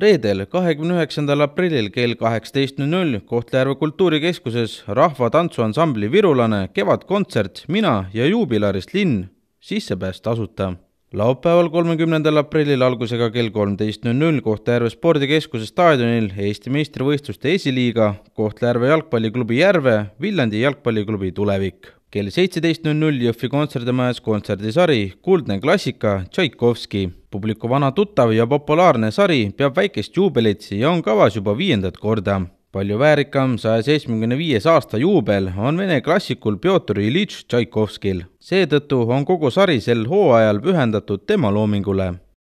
reedel, kahekümne üheksandal aprillil kell kaheksateist null null Kohtla-Järve kultuurikeskuses rahvatantsuansambli Virulane kevadkontsert Mina ja juubilarist linn, sissepääs tasuta. laupäeval, kolmekümnendal aprillil algusega kell kolmteist null null Kohtla-Järve spordikeskuse staadionil Eesti meistrivõistluste esiliiga Kohtla-Järve jalgpalliklubi Järve, Viljandi jalgpalliklubi Tulevik kell seitseteist null null Jõhvi kontserdimajas kontserdisari Kuldne klassika Tšaikovski. publiku vana tuttav ja populaarne sari peab väikest juubelit ja on kavas juba viiendat korda palju väärikam saja seitsmekümne viies aasta juubel on Vene klassikul Pjotor Iljitš Tšaikovskil. seetõttu on kogu sari sel hooajal pühendatud tema loomingule